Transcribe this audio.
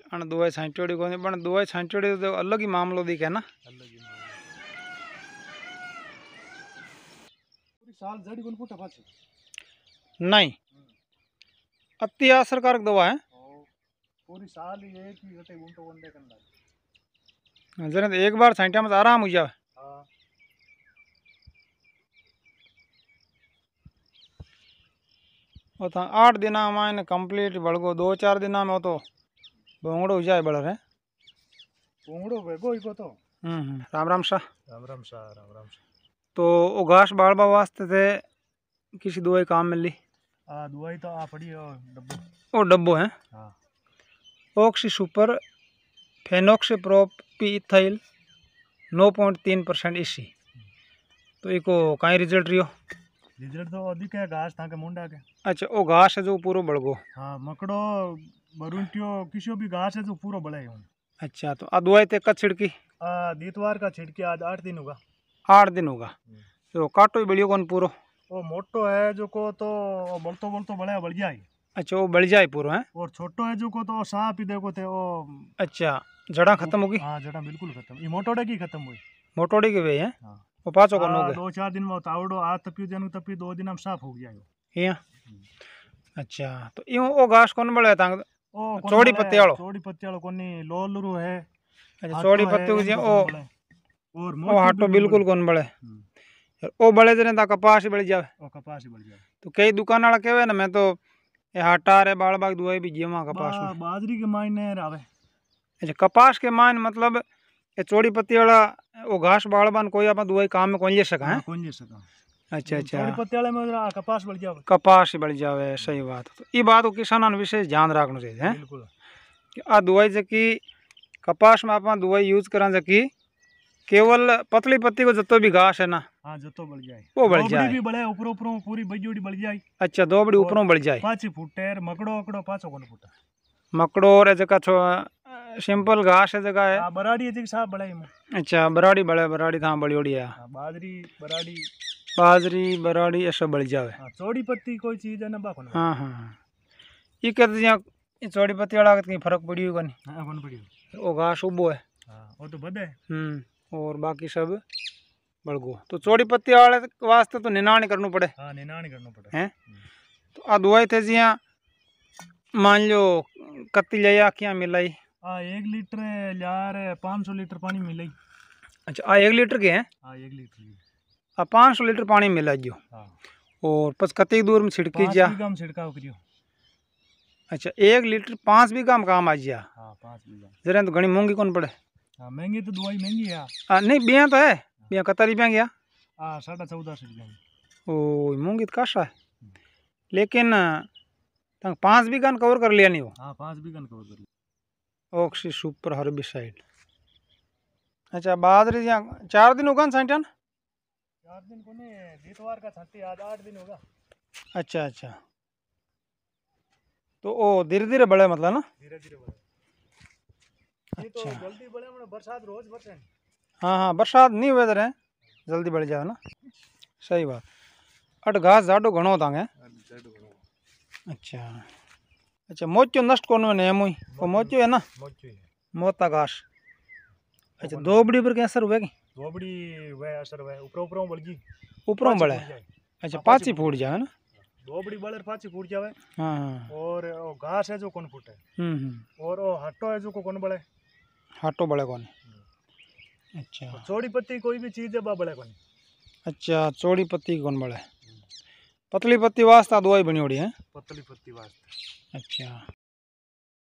दुआई દુવાઈ સાંચોડી કોની પણ દુવાઈ સાંચોડી તો અલગ ઈ મામલો नहीं अति असरकारक दवा है पूरी साल ये की गटे उल्टो वंदे कंदा लागे तो एक बार सेंटा में तो आराम हो जावे हां ओ था तो 8 दिना में कंप्लीट बड़गो 2 4 दिना में तो बोंगड़ो उजाय बड़र है बोंगड़ो गोई को तो हम्म, हम्म राम राम शाह राम राम शाह राम राम शाह तो ओ घास बाड़बा वास्ते थे किसी दवाई काम मिली आ दवाई तो आ पड़ी है डब्बो ओ डब्बो है हां oxy super fenoxaprop ethyl 9.3% point इसी तो इको काई रिजल्ट रियो रिजल्ट तो अधिक है घास ताके मुंडा के अच्छा ओ घास है जो पूरा बड़गो हां मकड़ो મરુંટીઓ किसी भी घास है तो पूरा बड़ा है अच्छा तो अब दुआई थे कब छिड़की दीतवार का छिड़की आज आठ दिन होगा आठ दिन होगा हम्म। तो काटो ही बड़ियो कौन पूरा वो मोटो है जो को तो बलतो बलतो बड़ा बढ़ जाए अच्छा वो बढ़ जाए पूरा है और छोटो है जो को तो साफ ही देखो थे वो अच्छा जड़ा खत्म होगी हाँ जड़ा बिल्कुल खत्म ये मोटोड़े की खत्म हुई मोटोड़े की वही है हाँ। वो पाँचों का नोगे दो चार दिन में तावड़ो आज तपी जन तपी दो दिन हम साफ हो गया ये हम्म। अच्छा तो यूँ वो घास कौन बड़ा था चौड़ी చోడి పత్తి ఆలో చోడి పత్తి ఆलो కొన్ని लोलरू है अच्छा चौड़ी पत्ते उसी ओ और ओ हाटो बिल्कुल कौन बड़े ओ बड़े जने ता कपास ही बढ़ जावे ओ कपास ही बढ़ जावे तो कई दुकान वाला केवे ना मैं तो ये हाटा रे बाल बाग दुआई भी जेमा कपास में बाजरी के मायने रावे अच्छा कपास के मायने मतलब ये चौड़ी पत्ते वाला वो घास बाल बान कोई अपन दुआई काम में कोन ले सका है कोन ले सका अच्छा हम्म, अच्छा पत्याले में कपास बढ़ जावे कपास ही बढ़ जावे सही बात तो ये बात को किसानन विशेष ध्यान रखना चाहिए है बिल्कुल आ दवाई जकी कपास में आप दवाई यूज करा जकी केवल पतली पत्ती को जतो भी घास है ना हाँ जतो बढ़ जाए वो बढ़ जाए भी बढ़े ऊपर ऊपर पूरी बजोड़ी बढ़ जाए अच्छा दोबड़ी ऊपर बढ़ जाए पांच फुट मकड़ो अकड़ो पांच कोन फुट मकड़ो और जका छो सिंपल घास है जगह हाँ, है बराड़ी है जकी साहब बड़े अच्छा बराड़ी बड़े बराड़ी था बड़ी ओड़ी है हाँ, बाजरी बराड़ी बाजरी बराड़ी ये सब बढ़ जावे चौड़ी पत्ती कोई चीज है ना बाको ना हाँ हाँ ये कहते यहाँ ये चौड़ी पत्ती वाला कहीं फर्क पड़ी होगा नहीं हाँ कौन पड़ी वो घास उबो है हाँ, वो तो बदे हम्म और बाकी सब बड़गो तो चौड़ी पत्ती वाले वास्ते तो निनाण करना पड़े हाँ निनाण करना पड़े हैं तो आ दुआई थे जी यहाँ मान लो कत्ती लिया क्या मिलाई हाँ एक लीटर यार पाँच सौ लीटर पानी मिलाई अच्छा आ एक लीटर के हैं हाँ एक लीटर आ पाँच सौ लीटर पानी मिला जो हाँ। और बस कतई दूर में छिड़के जा छिड़काव करियो अच्छा एक लीटर पाँच बीघा में काम आ जा हाँ, जरा तो घनी महंगी कौन पड़े हाँ, महंगी तो दवाई महंगी है नहीं बिया तो है बिया कतर ही गया साढ़ा चौदह सौ रुपया ओ महंगी तो काशा है हम्म। लेकिन पाँच बीघा ने कवर कर लिया नहीं वो पाँच बीघा ने कवर कर लिया ओक्सी सुपर हर्बिसाइड अच्छा बाद चार दिन उगा साइंटन चार दिन को नहीं इतवार का छठी आज आठ दिन होगा अच्छा अच्छा तो ओ धीरे धीरे बढ़े मतलब ना धीरे धीरे बढ़े तो अच्छा तो जल्दी बढ़े मतलब बरसात रोज बरसे हाँ हाँ बरसात नहीं हुए है जल्दी बढ़ जाए ना सही बात अट घास जाडो घणो तांगे अच्छा अच्छा मोचो नष्ट कोन ने नेम हुई वो तो मोचो है ना मोचो है मोता घास अच्छा दोबड़ी पर के असर होवेगी ધોબડી वे અસર વહે ઉપર ઉપરો વળગી ઉપરો વળે अच्छा पाची फूट जाए ना धोबड़ी बलर पाची फूट जावे हाँ। और ओ घास है जो कौन फूटे और ओ हट्टो है जो को कौन बड़े हट्टो बड़े कौन अच्छा चौड़ी पत्ती कोई भी चीज है बा बड़े कौन अच्छा चौड़ी पत्ती कौन बड़े पतली पत्ती वास्ता दवाई बनी उड़ी है पतली पत्ती वास्ता अच्छा